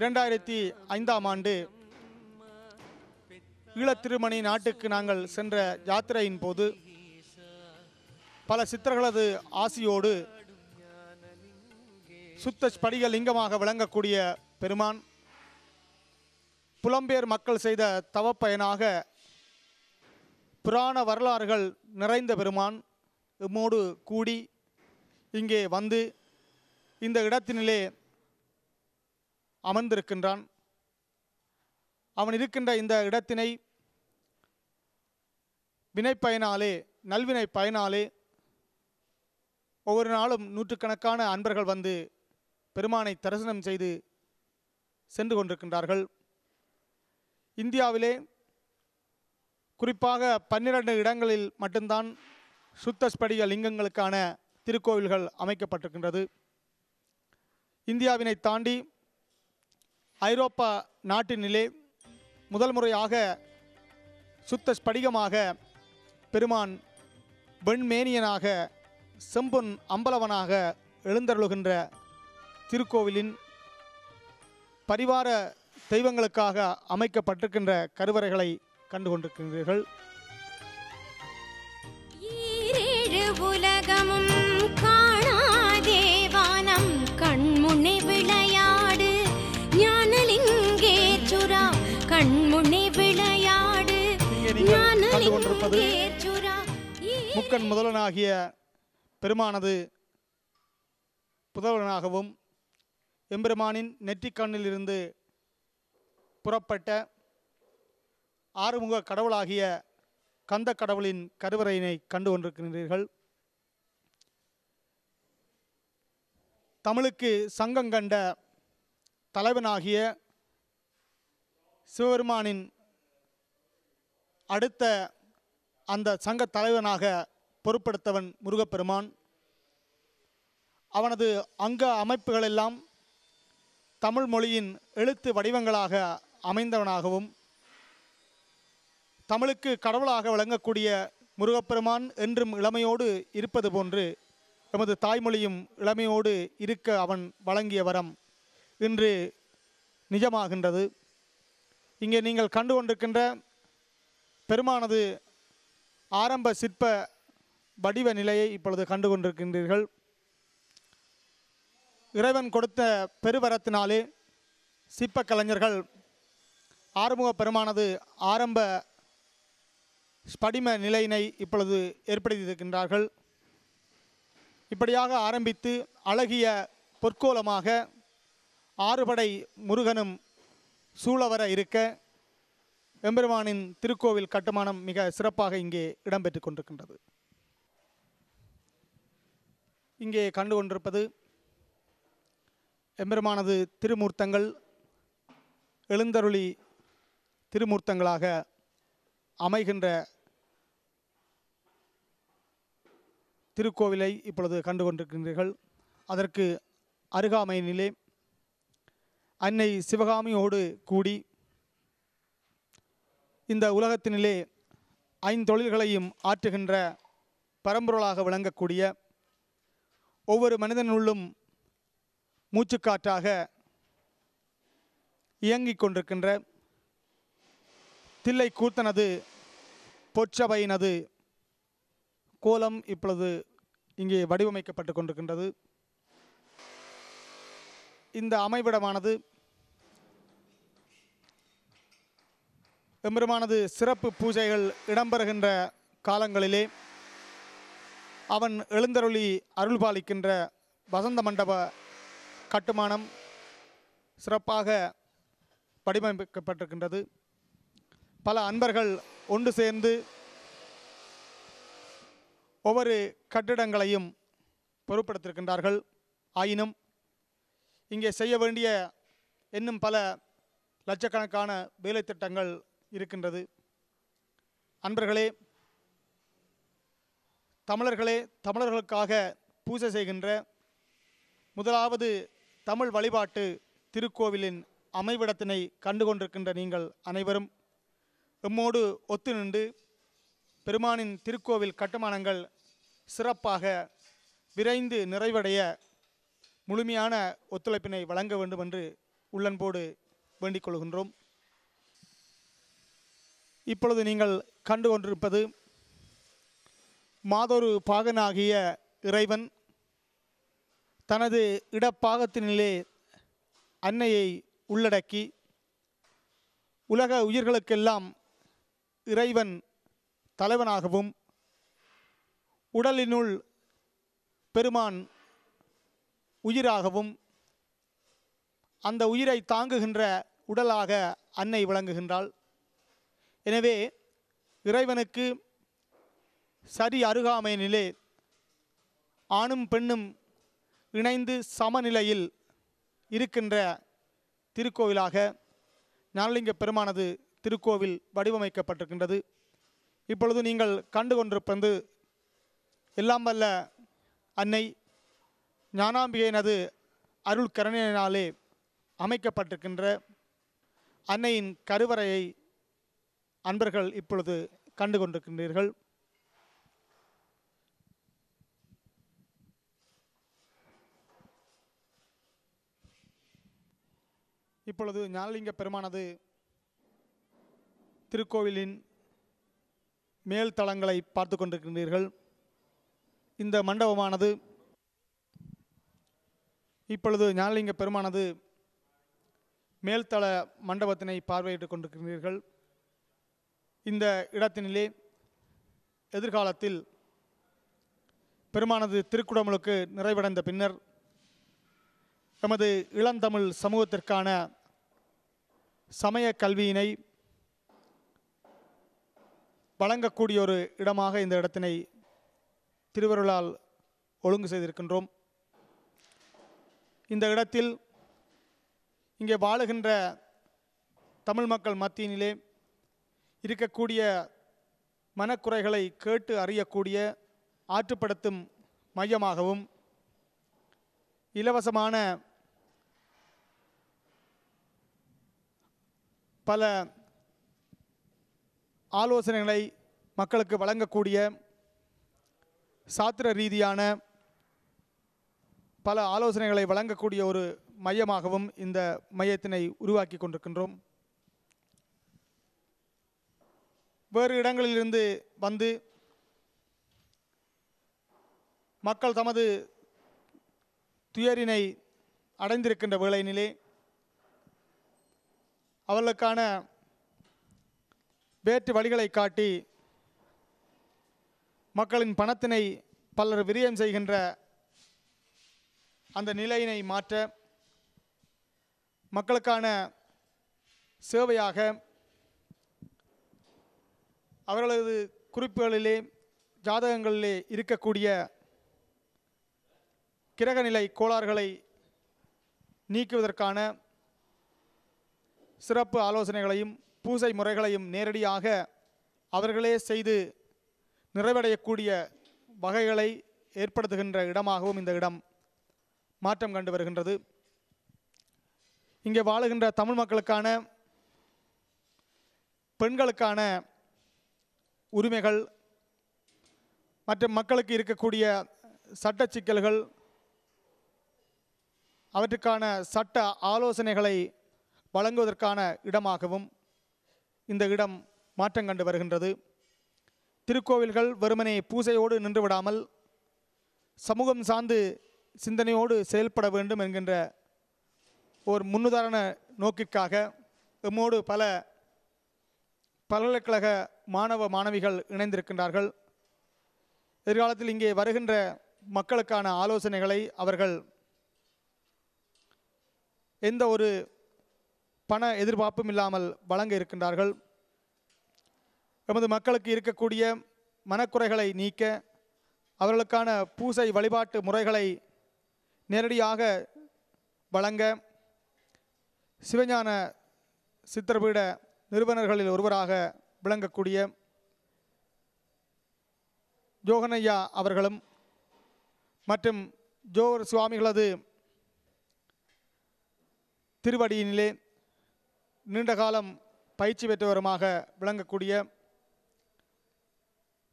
இரண்டாயிரத்தி ஐந்தாம் ஆண்டு ஈழத்திருமணி நாட்டுக்கு நாங்கள் சென்ற யாத்திரையின் போது பல சித்தர்களது ஆசியோடு சுத்த ஸ்படிக லிங்கமாக விளங்கக்கூடிய பெருமான் புலம்பெயர் மக்கள் செய்த தவப்பயனாக புராண வரலாறுகள் நிறைந்த பெருமான் இம்மோடு கூடி இங்கே வந்து இந்த இடத்தினிலே அமர்ந்திருக்கின்றான் அவன் இருக்கின்ற இந்த இடத்தினை வினைப்பயனாலே நல்வினை பயனாலே ஒவ்வொரு நாளும் நூற்றுக்கணக்கான அன்பர்கள் வந்து பெருமானை தரிசனம் செய்து சென்று கொண்டிருக்கின்றார்கள் இந்தியாவிலே குறிப்பாக பன்னிரண்டு இடங்களில் மட்டும்தான் சுத்தஸ்படிய லிங்கங்களுக்கான திருக்கோவில்கள் அமைக்கப்பட்டிருக்கின்றது இந்தியாவினை தாண்டி ஐரோப்பா நாட்டினிலே முதல் முறையாக சுத்த ஸ்படிகமாக பெருமான் வெண்மேனியனாக செம்பொன் அம்பலவனாக எழுந்தருளுகின்ற திருக்கோவிலின் பரிவார தெய்வங்களுக்காக அமைக்கப்பட்டிருக்கின்ற கருவறைகளை கண்டு கொண்டிருக்கின்றீர்கள் உலகமும் காணாதேவானம் கண்முனை விளையாடு ஞானலிங்கேச்சுரா கண்முனை விளையாடு ஞானலிங்கேச்சுரா முக்கன் முதலனாகிய பெருமானது புதவனாகவும் எம்பெருமானின் நெற்றிக்கண்ணிலிருந்து புறப்பட்ட ஆறுமுக கடவுளாகிய கந்த கடவுளின் கருவறையினை கண்டு கொண்டிருக்கின்றீர்கள் தமிழுக்கு சங்கம் கண்ட தலைவனாகிய சிவபெருமானின் அடுத்த அந்த சங்க தலைவனாக பொறுப்படுத்தவன் முருகப்பெருமான் அவனது அங்க அமைப்புகளெல்லாம் தமிழ் மொழியின் எழுத்து வடிவங்களாக அமைந்தவனாகவும் தமிழுக்கு கடவுளாக விளங்கக்கூடிய முருகப்பெருமான் என்றும் இளமையோடு இருப்பது போன்று எமது தாய்மொழியும் இளமையோடு இருக்க அவன் வழங்கிய வரம் இன்று நிஜமாகின்றது இங்கே நீங்கள் கண்டு கொண்டிருக்கின்ற பெருமானது ஆரம்ப சிற்ப வடிவ நிலையை இப்பொழுது கண்டு கொண்டிருக்கின்றீர்கள் இறைவன் கொடுத்த பெருவரத்தினாலே சிற்ப கலைஞர்கள் ஆறுமுக பெருமானது ஆரம்ப ஸ்படிம நிலையினை இப்பொழுது ஏற்படுத்தியிருக்கின்றார்கள் இப்படியாக ஆரம்பித்து அழகிய பொற்கோலமாக ஆறுபடை முருகனும் சூழவர இருக்க எம்பெருமானின் திருக்கோவில் கட்டுமானம் மிக சிறப்பாக இங்கே இடம்பெற்று கொண்டிருக்கின்றது இங்கே கண்டு கொண்டிருப்பது எம்பெருமானது திருமூர்த்தங்கள் எழுந்தருளி திருமூர்த்தங்களாக அமைகின்ற திருக்கோவிலை இப்பொழுது கண்டு கொண்டிருக்கின்றீர்கள் அதற்கு அருகாமையினிலே அன்னை சிவகாமியோடு கூடி இந்த உலகத்தினிலே ஐந்தொழில்களையும் ஆற்றுகின்ற பரம்பொருளாக விளங்கக்கூடிய ஒவ்வொரு மனிதனுள்ளும் மூச்சுக்காற்றாக இயங்கிக் கொண்டிருக்கின்ற தில்லை கூத்தனது பொற்சபையினது கோலம் இப்பொழுது இங்கே வடிவமைக்கப்பட்டு கொண்டிருக்கின்றது இந்த அமைவிடமானது எம்பெருமானது சிறப்பு பூஜைகள் இடம்பெறுகின்ற காலங்களிலே அவன் எழுந்தருளி அருள்பாலிக்கின்ற வசந்த மண்டப கட்டுமானம் சிறப்பாக வடிவமைக்கப்பட்டிருக்கின்றது பல அன்பர்கள் ஒன்று சேர்ந்து ஒவ்வொரு கட்டிடங்களையும் பொருட்படுத்திருக்கின்றார்கள் ஆயினும் இங்கே செய்ய வேண்டிய இன்னும் பல லட்சக்கணக்கான வேலைத்திட்டங்கள் இருக்கின்றது அன்பர்களே தமிழர்களே தமிழர்களுக்காக பூஜை செய்கின்ற முதலாவது தமிழ் வழிபாட்டு திருக்கோவிலின் அமைவிடத்தினை கண்டுகொண்டிருக்கின்ற நீங்கள் அனைவரும் எம்மோடு ஒத்து நின்று பெருமானின் திருக்கோவில் கட்டுமானங்கள் சிறப்பாக விரைந்து நிறைவடைய முழுமையான ஒத்துழைப்பினை வழங்க வேண்டும் என்று உள்ளன்போடு வேண்டிக் கொள்கின்றோம் இப்பொழுது நீங்கள் கண்டு கொண்டிருப்பது மாதொரு பாகனாகிய இறைவன் தனது இடப்பாகத்தினிலே அன்னையை உள்ளடக்கி உலக உயிர்களுக்கெல்லாம் இறைவன் தலைவனாகவும் உடலினுள் பெருமான் உயிராகவும் அந்த உயிரை தாங்குகின்ற உடலாக அன்னை விளங்குகின்றாள் எனவே இறைவனுக்கு சரி அருகாமையினிலே ஆணும் பெண்ணும் இணைந்து சமநிலையில் இருக்கின்ற திருக்கோவிலாக ஞானலிங்க பெருமானது திருக்கோவில் வடிவமைக்கப்பட்டிருக்கின்றது இப்பொழுது நீங்கள் கண்டு கொண்டிருப்பது எல்லாம் வல்ல அன்னை ஞானாம்பிகையினது அருள் கருணையினாலே அமைக்கப்பட்டிருக்கின்ற அன்னையின் கருவறையை அன்பர்கள் இப்பொழுது கண்டு கொண்டிருக்கின்றீர்கள் இப்பொழுது ஞானலிங்க பெருமானது திருக்கோவிலின் மேல் தளங்களை பார்த்து கொண்டிருக்கின்றீர்கள் இந்த மண்டபமானது இப்பொழுது ஞானலிங்க பெருமானது மேல்தள மண்டபத்தினை பார்வையிட்டு கொண்டிருக்கின்றீர்கள் இந்த இடத்தினிலே எதிர்காலத்தில் பெருமானது திருக்குடமுழுக்கு நிறைவடைந்த பின்னர் எமது இளந்தமிழ் சமூகத்திற்கான சமய கல்வியினை வழங்கக்கூடிய ஒரு இடமாக இந்த இடத்தினை திருவருளால் ஒழுங்கு செய்திருக்கின்றோம் இந்த இடத்தில் இங்கே வாழுகின்ற தமிழ் மக்கள் மத்தியினிலே இருக்கக்கூடிய மனக்குறைகளை கேட்டு அறியக்கூடிய ஆற்றுப்படுத்தும் மையமாகவும் இலவசமான பல ஆலோசனைகளை மக்களுக்கு வழங்கக்கூடிய சாத்திர ரீதியான பல ஆலோசனைகளை வழங்கக்கூடிய ஒரு மையமாகவும் இந்த மையத்தினை உருவாக்கி கொண்டிருக்கின்றோம் வேறு இடங்களிலிருந்து வந்து மக்கள் தமது துயரினை அடைந்திருக்கின்ற வேளையினிலே அவர்களுக்கான வேற்று வழிகளை காட்டி மக்களின் பணத்தினை பலர் விரியம் செய்கின்ற அந்த நிலையினை மாற்ற மக்களுக்கான சேவையாக அவர்களது குறிப்புகளிலே ஜாதகங்களிலே இருக்கக்கூடிய கிரகநிலை கோளாறுகளை நீக்குவதற்கான சிறப்பு ஆலோசனைகளையும் பூசை முறைகளையும் நேரடியாக அவர்களே செய்து நிறைவடையக்கூடிய வகைகளை ஏற்படுத்துகின்ற இடமாகவும் இந்த இடம் மாற்றம் கண்டு வருகின்றது இங்கே வாழுகின்ற தமிழ் மக்களுக்கான பெண்களுக்கான உரிமைகள் மற்ற மக்களுக்கு இருக்கக்கூடிய சட்ட சிக்கல்கள் அவற்றுக்கான சட்ட ஆலோசனைகளை வழங்குவதற்கான இடமாகவும் இந்த இடம் மாற்றம் கண்டு வருகின்றது திருக்கோவில்கள் வெறுமனே பூசையோடு நின்றுவிடாமல் சமூகம் சார்ந்து சிந்தனையோடு செயல்பட வேண்டும் என்கின்ற ஒரு முன்னுதாரண நோக்கிற்காக எம்மோடு பல பல்கலைக்கழக மாணவ மாணவிகள் இணைந்திருக்கின்றார்கள் எதிர்காலத்தில் இங்கே வருகின்ற மக்களுக்கான ஆலோசனைகளை அவர்கள் எந்த ஒரு பண எதிர்பார்ப்பும் இல்லாமல் வழங்க இருக்கின்றார்கள் எமது மக்களுக்கு இருக்கக்கூடிய மனக்குறைகளை நீக்க அவர்களுக்கான பூசை வழிபாட்டு முறைகளை நேரடியாக வழங்க சிவஞான சித்திரபீட நிறுவனர்களில் ஒருவராக விளங்கக்கூடிய ஜோகனையா அவர்களும் மற்றும் ஜோகர் சுவாமிகளது திருவடியினிலே நீண்ட காலம் பயிற்சி பெற்றவருமாக விளங்கக்கூடிய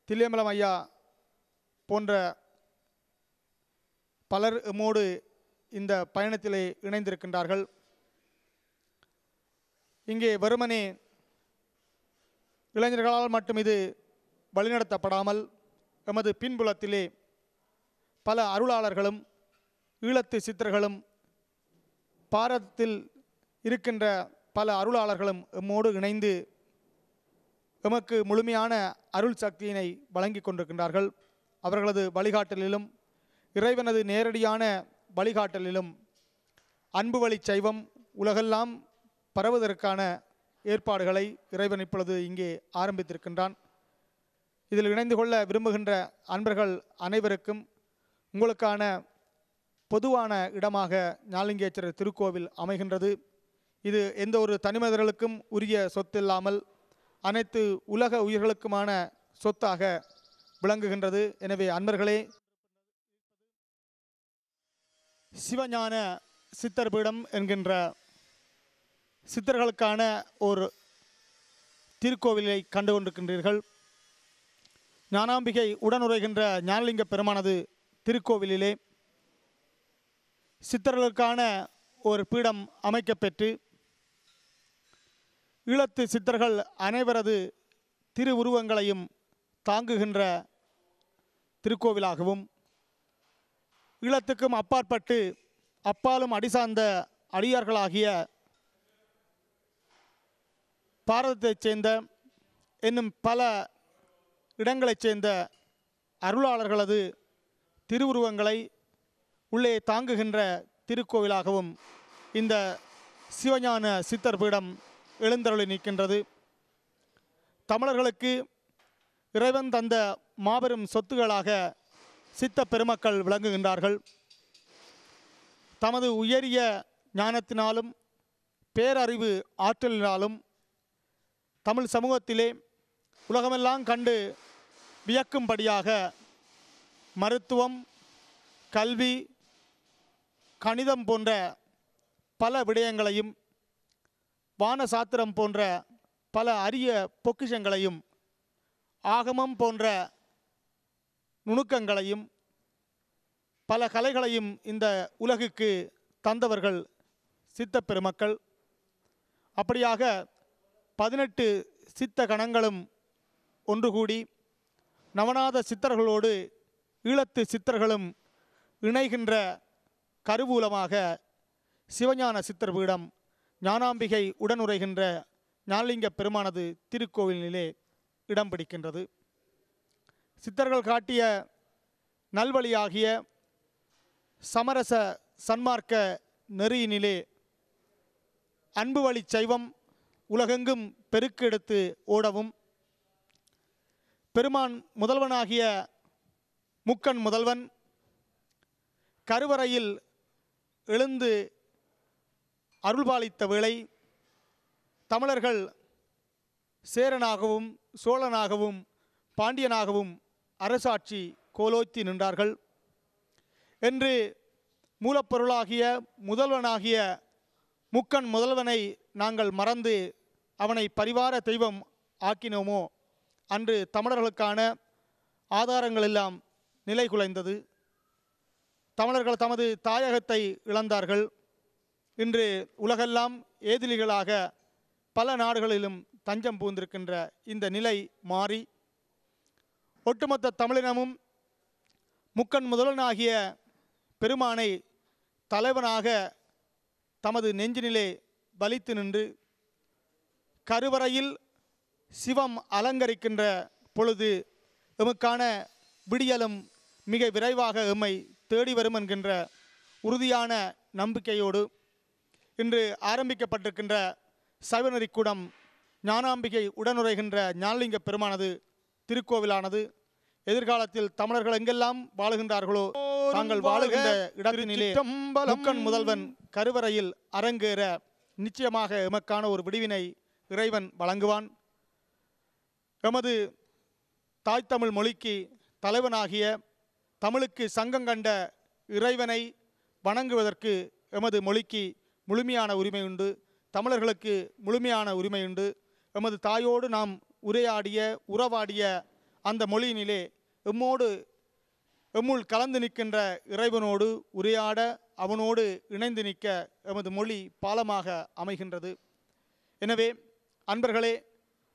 தில்லியமலம் ஐயா போன்ற பலர் எம்மோடு இந்த பயணத்திலே இணைந்திருக்கின்றார்கள் இங்கே வருமனே இளைஞர்களால் மட்டும் இது வழிநடத்தப்படாமல் எமது பின்புலத்திலே பல அருளாளர்களும் ஈழத்து சித்தர்களும் பாரதத்தில் இருக்கின்ற பல அருளாளர்களும் எம்மோடு இணைந்து எமக்கு முழுமையான அருள் சக்தியினை வழங்கி கொண்டிருக்கின்றார்கள் அவர்களது வழிகாட்டலிலும் இறைவனது நேரடியான வழிகாட்டலிலும் அன்பு வழி சைவம் உலகெல்லாம் பரவுவதற்கான ஏற்பாடுகளை இறைவன் இப்பொழுது இங்கே ஆரம்பித்திருக்கின்றான் இதில் இணைந்து கொள்ள விரும்புகின்ற அன்பர்கள் அனைவருக்கும் உங்களுக்கான பொதுவான இடமாக ஞாலிங்கேச்சர் திருக்கோவில் அமைகின்றது இது எந்த ஒரு தனிமதர்களுக்கும் உரிய சொத்து இல்லாமல் அனைத்து உலக உயிர்களுக்குமான சொத்தாக விளங்குகின்றது எனவே அன்பர்களே சிவஞான சித்தர் பீடம் என்கின்ற சித்தர்களுக்கான ஒரு திருக்கோவிலை கண்டு கொண்டிருக்கின்றீர்கள் ஞானாம்பிகை உடனுரைகின்ற ஞானலிங்க பெருமானது திருக்கோவிலிலே சித்தர்களுக்கான ஒரு பீடம் அமைக்கப்பெற்று ஈழத்து சித்தர்கள் அனைவரது திருவுருவங்களையும் தாங்குகின்ற திருக்கோவிலாகவும் ஈழத்துக்கும் அப்பாற்பட்டு அப்பாலும் அடிசார்ந்த அடியார்களாகிய பாரதத்தைச் சேர்ந்த என்னும் பல இடங்களைச் சேர்ந்த அருளாளர்களது திருவுருவங்களை உள்ளே தாங்குகின்ற திருக்கோவிலாகவும் இந்த சிவஞான சித்தர் பீடம் எழுந்தருளி நிற்கின்றது தமிழர்களுக்கு இறைவன் தந்த மாபெரும் சொத்துகளாக சித்த பெருமக்கள் விளங்குகின்றார்கள் தமது உயரிய ஞானத்தினாலும் பேரறிவு ஆற்றலினாலும் தமிழ் சமூகத்திலே உலகமெல்லாம் கண்டு வியக்கும்படியாக மருத்துவம் கல்வி கணிதம் போன்ற பல விடயங்களையும் வானசாத்திரம் போன்ற பல அரிய பொக்கிஷங்களையும் ஆகமம் போன்ற நுணுக்கங்களையும் பல கலைகளையும் இந்த உலகுக்கு தந்தவர்கள் சித்த பெருமக்கள் அப்படியாக பதினெட்டு சித்த கணங்களும் ஒன்று கூடி நவநாத சித்தர்களோடு ஈழத்து சித்தர்களும் இணைகின்ற கருவூலமாக சிவஞான சித்தர் பீடம் ஞானாம்பிகை உடனுரைகின்ற ஞானலிங்க பெருமானது திருக்கோவிலிலே இடம் பிடிக்கின்றது சித்தர்கள் காட்டிய நல்வழியாகிய சமரச சன்மார்க்க நெறியினிலே அன்பு வழி சைவம் உலகெங்கும் பெருக்கெடுத்து ஓடவும் பெருமான் முதல்வனாகிய முக்கன் முதல்வன் கருவறையில் எழுந்து அருள்பாலித்த வேளை தமிழர்கள் சேரனாகவும் சோழனாகவும் பாண்டியனாகவும் அரசாட்சி கோலோத்தி நின்றார்கள் என்று மூலப்பொருளாகிய முதல்வனாகிய முக்கன் முதல்வனை நாங்கள் மறந்து அவனை பரிவார தெய்வம் ஆக்கினோமோ அன்று தமிழர்களுக்கான ஆதாரங்கள் எல்லாம் நிலைகுலைந்தது தமிழர்கள் தமது தாயகத்தை இழந்தார்கள் இன்று உலகெல்லாம் ஏதிலிகளாக பல நாடுகளிலும் தஞ்சம் பூந்திருக்கின்ற இந்த நிலை மாறி ஒட்டுமொத்த தமிழினமும் முக்கன் முதலனாகிய பெருமானை தலைவனாக தமது நெஞ்சினிலே வலித்து நின்று கருவறையில் சிவம் அலங்கரிக்கின்ற பொழுது எமக்கான விடியலும் மிக விரைவாக எம்மை தேடி வரும் என்கின்ற உறுதியான நம்பிக்கையோடு இன்று ஆரம்பிக்கப்பட்டிருக்கின்ற சைவநெறி கூடம் ஞானாம்பிகை உடனுரைகின்ற ஞானலிங்க பெருமானது திருக்கோவிலானது எதிர்காலத்தில் தமிழர்கள் எங்கெல்லாம் வாழுகின்றார்களோ தாங்கள் வாழுகின்ற இடத்தினிலே முக்கன் முதல்வன் கருவறையில் அரங்கேற நிச்சயமாக எமக்கான ஒரு விடிவினை இறைவன் வழங்குவான் எமது தாய் தமிழ் மொழிக்கு தலைவனாகிய தமிழுக்கு சங்கம் கண்ட இறைவனை வணங்குவதற்கு எமது மொழிக்கு முழுமையான உரிமை உண்டு தமிழர்களுக்கு முழுமையான உரிமை உண்டு எமது தாயோடு நாம் உரையாடிய உறவாடிய அந்த மொழியினிலே எம்மோடு எம்முள் கலந்து நிற்கின்ற இறைவனோடு உரையாட அவனோடு இணைந்து நிற்க எமது மொழி பாலமாக அமைகின்றது எனவே அன்பர்களே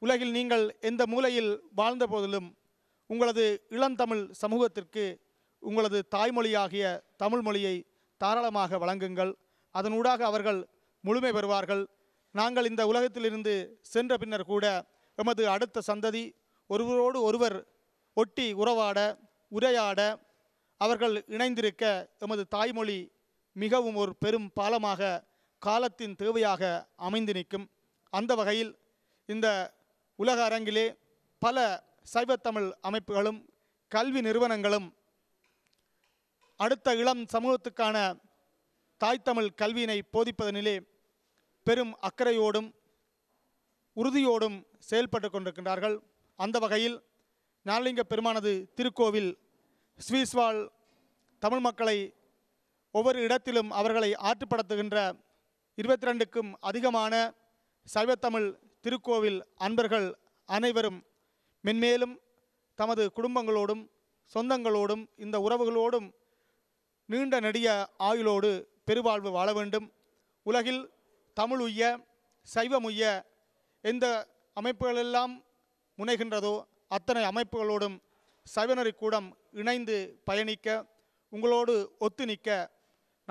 உலகில் நீங்கள் எந்த மூலையில் வாழ்ந்த போதிலும் உங்களது இளந்தமிழ் சமூகத்திற்கு உங்களது தாய்மொழியாகிய தமிழ் மொழியை தாராளமாக வழங்குங்கள் அதனூடாக அவர்கள் முழுமை பெறுவார்கள் நாங்கள் இந்த உலகத்திலிருந்து சென்ற பின்னர் கூட எமது அடுத்த சந்ததி ஒருவரோடு ஒருவர் ஒட்டி உறவாட உரையாட அவர்கள் இணைந்திருக்க எமது தாய்மொழி மிகவும் ஒரு பெரும் பாலமாக காலத்தின் தேவையாக அமைந்து நிற்கும் அந்த வகையில் இந்த உலக அரங்கிலே பல சைவத்தமிழ் அமைப்புகளும் கல்வி நிறுவனங்களும் அடுத்த இளம் சமூகத்துக்கான தாய் தமிழ் கல்வியினை போதிப்பதனிலே பெரும் அக்கறையோடும் உறுதியோடும் செயல்பட்டு கொண்டிருக்கின்றார்கள் அந்த வகையில் ஞானலிங்க பெருமானது திருக்கோவில் ஸ்வீஸ்வால் தமிழ் மக்களை ஒவ்வொரு இடத்திலும் அவர்களை ஆற்றுப்படுத்துகின்ற இருபத்தி ரெண்டுக்கும் அதிகமான சைவத்தமிழ் திருக்கோவில் அன்பர்கள் அனைவரும் மென்மேலும் தமது குடும்பங்களோடும் சொந்தங்களோடும் இந்த உறவுகளோடும் நீண்ட நெடிய ஆயுளோடு பெருவாழ்வு வாழ வேண்டும் உலகில் தமிழ் உய்ய சைவம் உய்ய எந்த அமைப்புகளெல்லாம் முனைகின்றதோ அத்தனை அமைப்புகளோடும் சைவநறி கூடம் இணைந்து பயணிக்க உங்களோடு ஒத்து நிற்க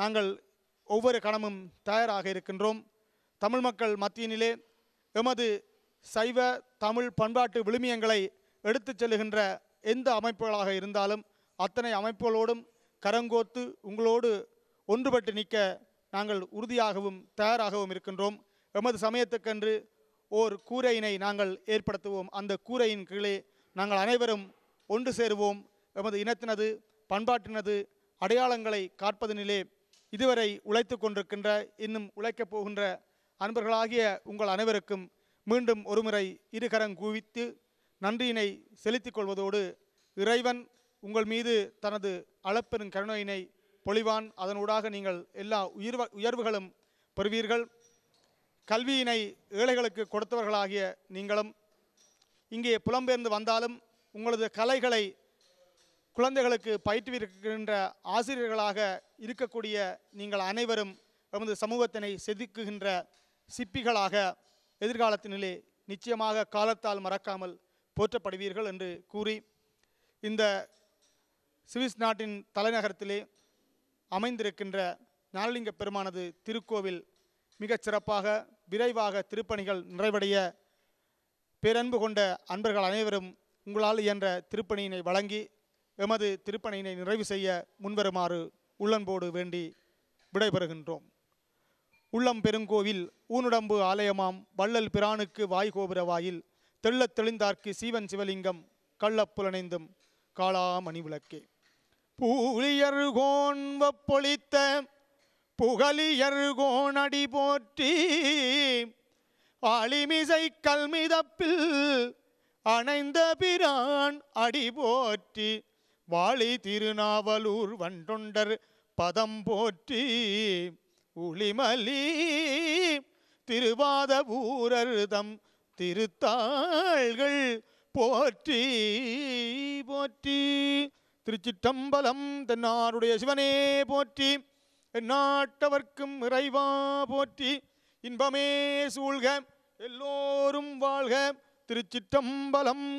நாங்கள் ஒவ்வொரு கணமும் தயாராக இருக்கின்றோம் தமிழ் மக்கள் மத்தியினிலே எமது சைவ தமிழ் பண்பாட்டு விழுமியங்களை எடுத்துச் செல்லுகின்ற எந்த அமைப்புகளாக இருந்தாலும் அத்தனை அமைப்புகளோடும் கரங்கோத்து உங்களோடு ஒன்றுபட்டு நிற்க நாங்கள் உறுதியாகவும் தயாராகவும் இருக்கின்றோம் எமது சமயத்துக்கென்று ஓர் கூரையினை நாங்கள் ஏற்படுத்துவோம் அந்த கூரையின் கீழே நாங்கள் அனைவரும் ஒன்று சேருவோம் எமது இனத்தினது பண்பாட்டினது அடையாளங்களை காற்பதனிலே இதுவரை உழைத்து கொண்டிருக்கின்ற இன்னும் உழைக்கப் போகின்ற அன்பர்களாகிய உங்கள் அனைவருக்கும் மீண்டும் ஒருமுறை குவித்து நன்றியினை செலுத்திக் கொள்வதோடு இறைவன் உங்கள் மீது தனது அளப்பெரும் கருணையினை பொழிவான் அதனூடாக நீங்கள் எல்லா உயிர் உயர்வுகளும் பெறுவீர்கள் கல்வியினை ஏழைகளுக்கு கொடுத்தவர்களாகிய நீங்களும் இங்கே புலம்பெயர்ந்து வந்தாலும் உங்களது கலைகளை குழந்தைகளுக்கு பயிற்றுவிருக்கின்ற ஆசிரியர்களாக இருக்கக்கூடிய நீங்கள் அனைவரும் எமது சமூகத்தினை செதுக்குகின்ற சிப்பிகளாக எதிர்காலத்தினிலே நிச்சயமாக காலத்தால் மறக்காமல் போற்றப்படுவீர்கள் என்று கூறி இந்த சுவிஸ் நாட்டின் தலைநகரத்திலே அமைந்திருக்கின்ற ஞானலிங்க பெருமானது திருக்கோவில் மிக சிறப்பாக விரைவாக திருப்பணிகள் நிறைவடைய பேரன்பு கொண்ட அன்பர்கள் அனைவரும் உங்களால் இயன்ற திருப்பணியினை வழங்கி எமது திருப்பணியினை நிறைவு செய்ய முன்வருமாறு உள்ளன்போடு வேண்டி விடைபெறுகின்றோம் உள்ளம் பெருங்கோவில் ஊனுடம்பு ஆலயமாம் வள்ளல் பிரானுக்கு வாய் கோபுர வாயில் தெள்ளத் தெளிந்தார்க்கு சீவன் சிவலிங்கம் கள்ளப்புலனைந்தும் காளாமணி விளக்கே பூலியர் பொழித்த புகலியர் கோணடி போற்றி அழிமிசை கல்மிதப்பில் அணைந்த பிரான் அடி போற்றி வாழி திருநாவலூர் வண்டொண்டர் பதம் போற்றி உளிமலி திருவாத ஊரர்தம் திருத்தாள்கள் போற்றி போற்றி திருச்சிற்றம்பலம் தென்னாருடைய சிவனே போற்றி நாட்டவர்க்கும் இறைவா போற்றி இன்பமே சூழ்க எல்லோரும் வாழ்க திருச்சிற்றம்பலம்